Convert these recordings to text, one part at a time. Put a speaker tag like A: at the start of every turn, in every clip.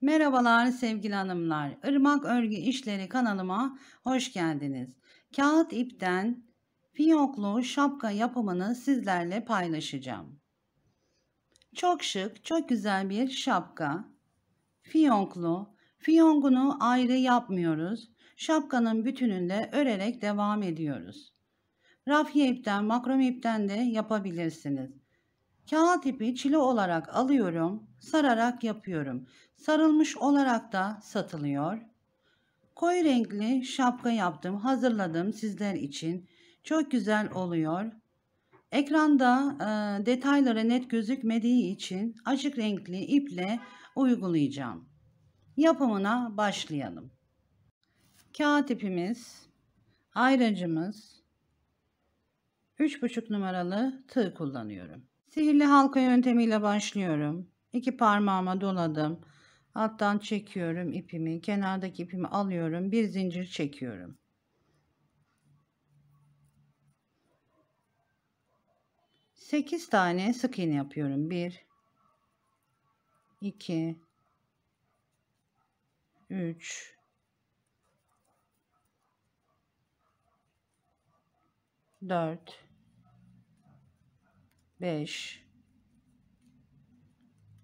A: Merhabalar sevgili hanımlar. Irmak Örgü İşleri kanalıma hoş geldiniz. Kağıt ipten fiyoklu şapka yapımını sizlerle paylaşacağım. Çok şık, çok güzel bir şapka. Fiyonklu. Fiyongunu ayrı yapmıyoruz. Şapkanın bütününde örerek devam ediyoruz. Rafya ipten, makrome ipten de yapabilirsiniz. Kağıt ipi çile olarak alıyorum, sararak yapıyorum. Sarılmış olarak da satılıyor. Koyu renkli şapka yaptım, hazırladım sizler için. Çok güzel oluyor. Ekranda e, detaylara net gözükmediği için açık renkli iple uygulayacağım. Yapımına başlayalım. Kağıt ipimiz, ayracımız, 3,5 numaralı tığ kullanıyorum. Sihirli halka yöntemiyle başlıyorum. İki parmağıma doladım. Alttan çekiyorum ipimi. Kenardaki ipimi alıyorum. Bir zincir çekiyorum. Sekiz tane sık iğne yapıyorum. Bir, iki, üç, dört. 5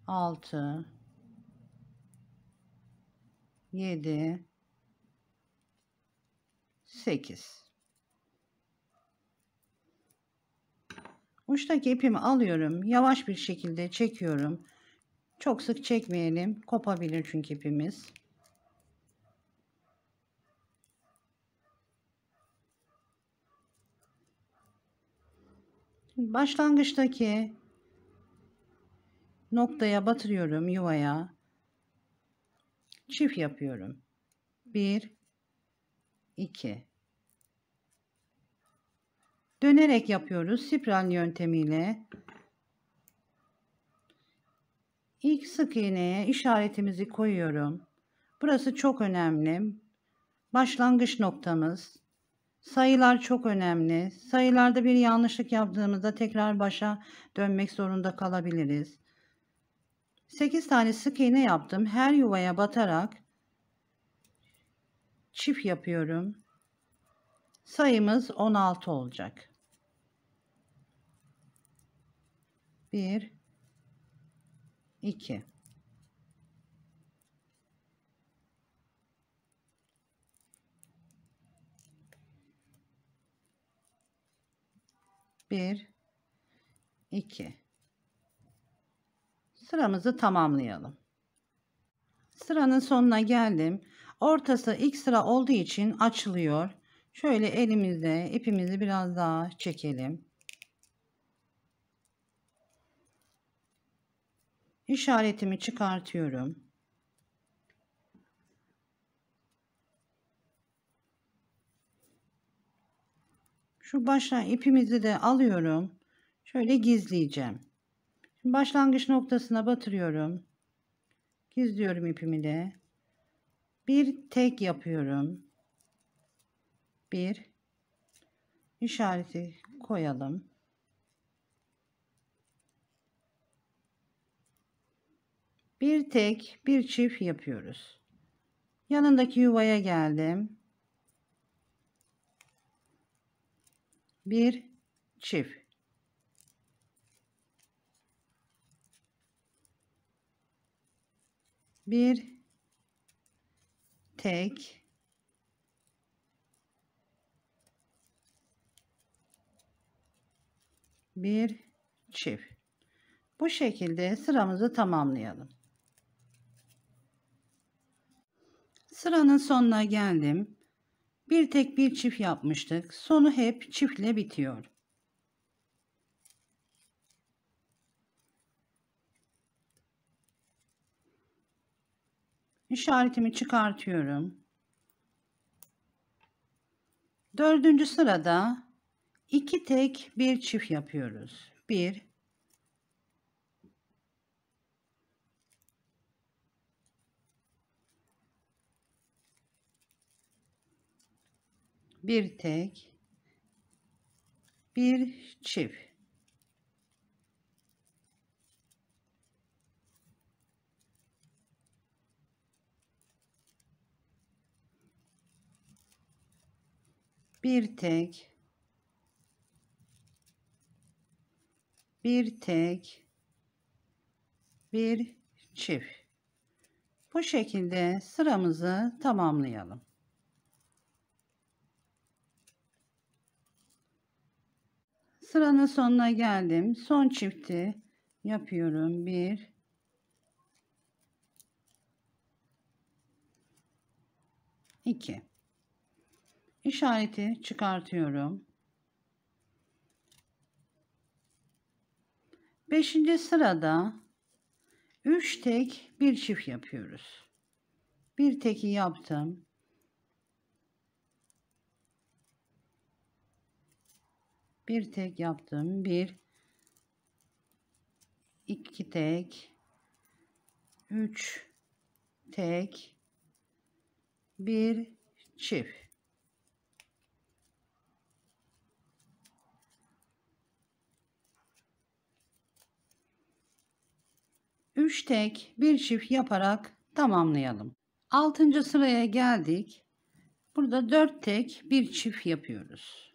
A: 6 7 8 Uçtaki ipimi alıyorum. Yavaş bir şekilde çekiyorum. Çok sık çekmeyelim. Kopabilir çünkü ipimiz. başlangıçtaki noktaya batırıyorum yuvaya. Çift yapıyorum. 1 2 Dönerek yapıyoruz spiral yöntemiyle. ilk sık iğneye işaretimizi koyuyorum. Burası çok önemli. Başlangıç noktamız. Sayılar çok önemli. Sayılarda bir yanlışlık yaptığımızda tekrar başa dönmek zorunda kalabiliriz. 8 tane sık iğne yaptım. Her yuvaya batarak çift yapıyorum. Sayımız 16 olacak. 1 2 1 2 sıramızı tamamlayalım sıranın sonuna geldim ortası ilk sıra olduğu için açılıyor şöyle elimizde ipimizi biraz daha çekelim işaretimi çıkartıyorum Şu başla ipimizi de alıyorum. Şöyle gizleyeceğim. Şimdi başlangıç noktasına batırıyorum. Gizliyorum ipimi de. Bir tek yapıyorum. Bir işareti koyalım. Bir tek bir çift yapıyoruz. Yanındaki yuvaya geldim. bir çift. Bir tek bir çift. Bu şekilde sıramızı tamamlayalım. Sıranın sonuna geldim. Bir tek bir çift yapmıştık. Sonu hep çiftle bitiyor. İşaretimi çıkartıyorum. Dördüncü sırada iki tek bir çift yapıyoruz. Bir, bir tek bir çift bir tek bir tek bir çift bu şekilde sıramızı tamamlayalım Sıranın sonuna geldim. Son çifti yapıyorum. Bir, 2 İşareti çıkartıyorum. Beşinci sırada üç tek bir çift yapıyoruz. Bir teki yaptım. bir tek yaptım bir iki tek üç tek bir çift üç tek bir çift yaparak tamamlayalım altıncı sıraya geldik burada dört tek bir çift yapıyoruz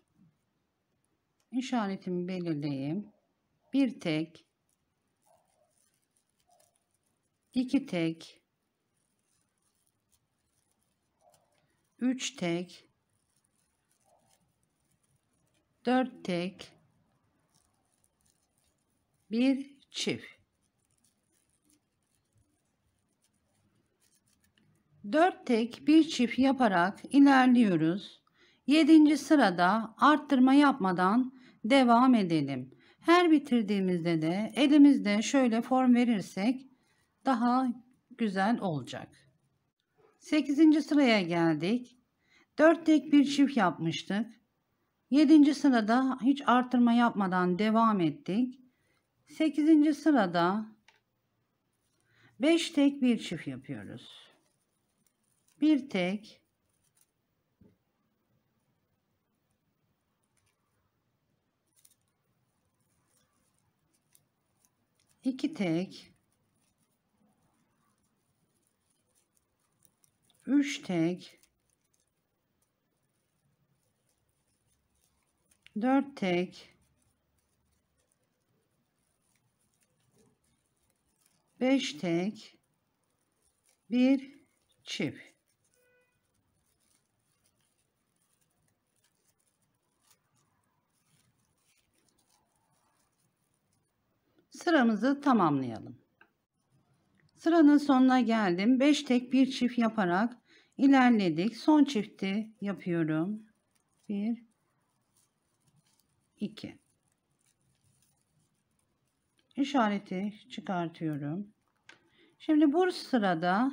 A: işaretimi belirleyeyim. Bir tek, iki tek, üç tek, dört tek, bir çift. Dört tek bir çift yaparak ilerliyoruz. Yedinci sırada arttırma yapmadan devam edelim. Her bitirdiğimizde de elimizde şöyle form verirsek daha güzel olacak. 8. sıraya geldik. 4 tek bir çift yapmıştık. 7. sırada hiç artırma yapmadan devam ettik. 8. sırada 5 tek bir çift yapıyoruz. Bir tek 2 tek üç tek dört tek beş tek bir çift Sıramızı tamamlayalım. Sıranın sonuna geldim. 5 tek bir çift yaparak ilerledik. Son çifti yapıyorum. 1 2 işareti çıkartıyorum. Şimdi bu sırada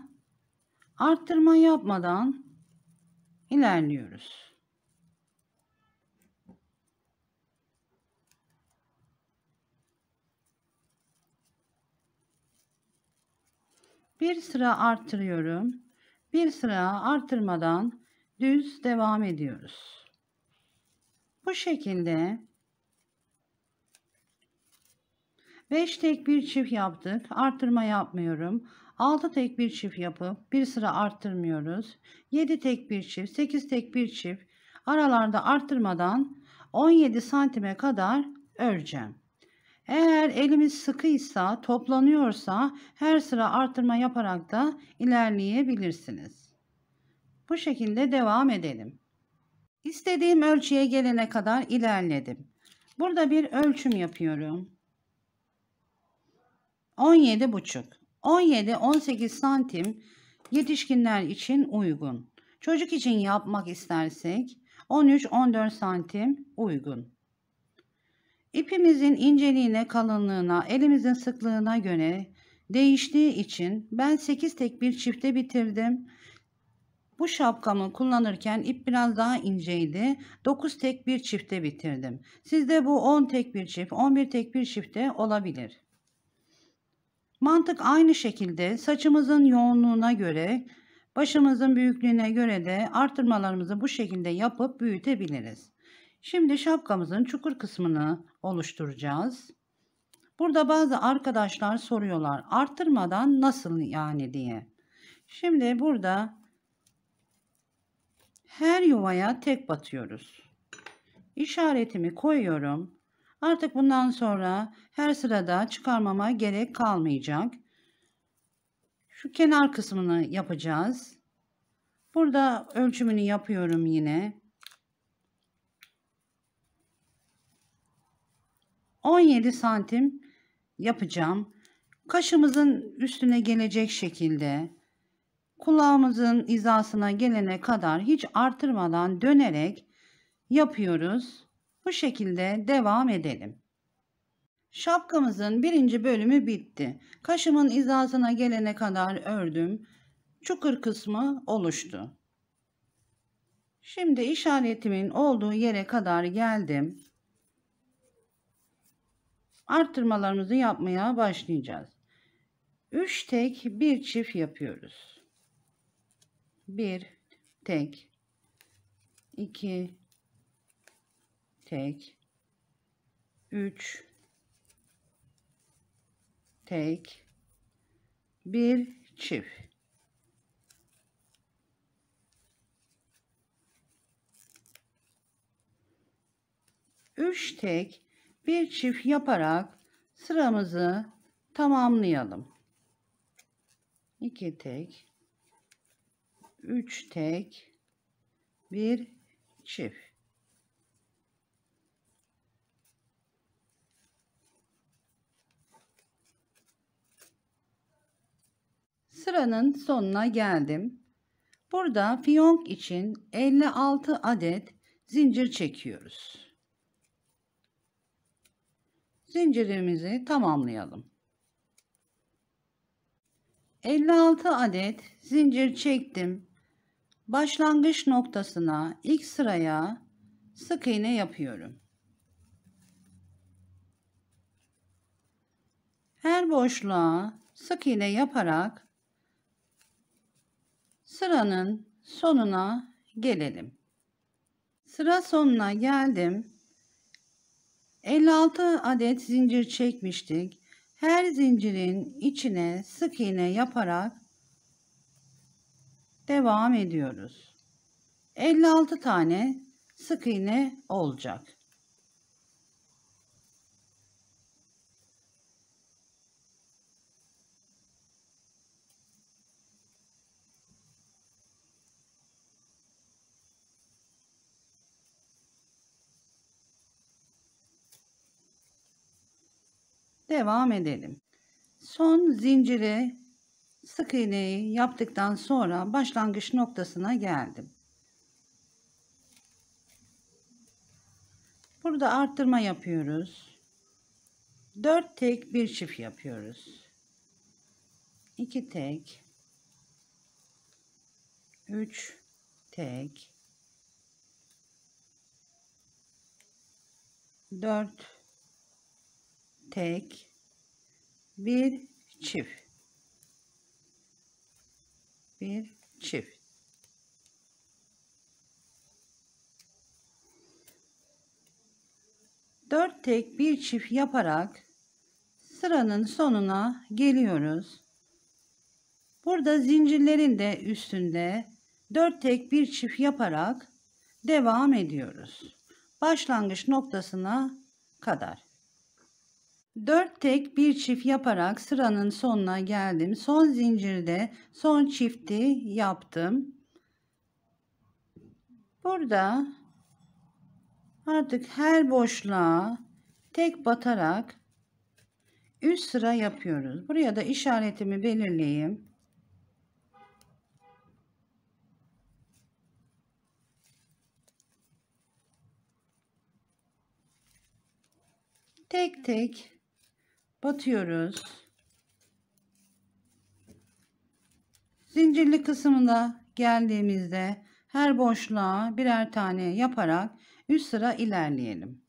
A: arttırma yapmadan ilerliyoruz. Bir sıra arttırıyorum. Bir sıra artırmadan düz devam ediyoruz. Bu şekilde 5 tek bir çift yaptık. Artırma yapmıyorum. 6 tek bir çift yapıp bir sıra arttırmıyoruz. 7 tek bir çift, 8 tek bir çift aralarda arttırmadan 17 santime kadar öreceğim. Eğer elimiz sıkıysa, toplanıyorsa her sıra artırma yaparak da ilerleyebilirsiniz. Bu şekilde devam edelim. İstediğim ölçüye gelene kadar ilerledim. Burada bir ölçüm yapıyorum. 17 buçuk. 17-18 santim yetişkinler için uygun. Çocuk için yapmak istersek 13-14 santim uygun. İpimizin inceliğine, kalınlığına, elimizin sıklığına göre değiştiği için ben 8 tek bir çifte bitirdim. Bu şapkamı kullanırken ip biraz daha inceydi. 9 tek bir çifte bitirdim. Sizde bu 10 tek bir çift, 11 tek bir çifte olabilir. Mantık aynı şekilde saçımızın yoğunluğuna göre, başımızın büyüklüğüne göre de artırmalarımızı bu şekilde yapıp büyütebiliriz. Şimdi şapkamızın çukur kısmını oluşturacağız. Burada bazı arkadaşlar soruyorlar arttırmadan nasıl yani diye. Şimdi burada her yuvaya tek batıyoruz. İşaretimi koyuyorum. Artık bundan sonra her sırada çıkarmama gerek kalmayacak. Şu kenar kısmını yapacağız. Burada ölçümünü yapıyorum yine. 17 santim yapacağım. Kaşımızın üstüne gelecek şekilde kulağımızın hizasına gelene kadar hiç artırmadan dönerek yapıyoruz. Bu şekilde devam edelim. Şapkamızın birinci bölümü bitti. Kaşımın hizasına gelene kadar ördüm. Çukur kısmı oluştu. Şimdi işaretimin olduğu yere kadar geldim artırmalarımızı yapmaya başlayacağız. 3 tek bir çift yapıyoruz. 1 tek 2 tek 3 tek bir çift üç tek bir çift yaparak sıramızı tamamlayalım. 2 tek 3 tek bir çift Sıranın sonuna geldim. Burada fiyonk için 56 adet zincir çekiyoruz zincirimizi tamamlayalım. 56 adet zincir çektim. Başlangıç noktasına ilk sıraya sık iğne yapıyorum. Her boşluğa sık iğne yaparak sıranın sonuna gelelim. Sıra sonuna geldim. 56 adet zincir çekmiştik. Her zincirin içine sık iğne yaparak devam ediyoruz. 56 tane sık iğne olacak. devam edelim. Son zinciri sık iğneyi yaptıktan sonra başlangıç noktasına geldim. Burada arttırma yapıyoruz. 4 tek bir çift yapıyoruz. 2 tek 3 tek 4 tek bir çift bir çift dört tek bir çift yaparak sıranın sonuna geliyoruz. Burada zincirlerin de üstünde dört tek bir çift yaparak devam ediyoruz. Başlangıç noktasına kadar. 4 tek bir çift yaparak sıranın sonuna geldim. Son zincirde son çifti yaptım. Burada artık her boşluğa tek batarak üst sıra yapıyoruz. Buraya da işaretimi belirleyeyim. Tek tek batıyoruz. Zincirli kısmına geldiğimizde her boşluğa birer tane yaparak üst sıra ilerleyelim.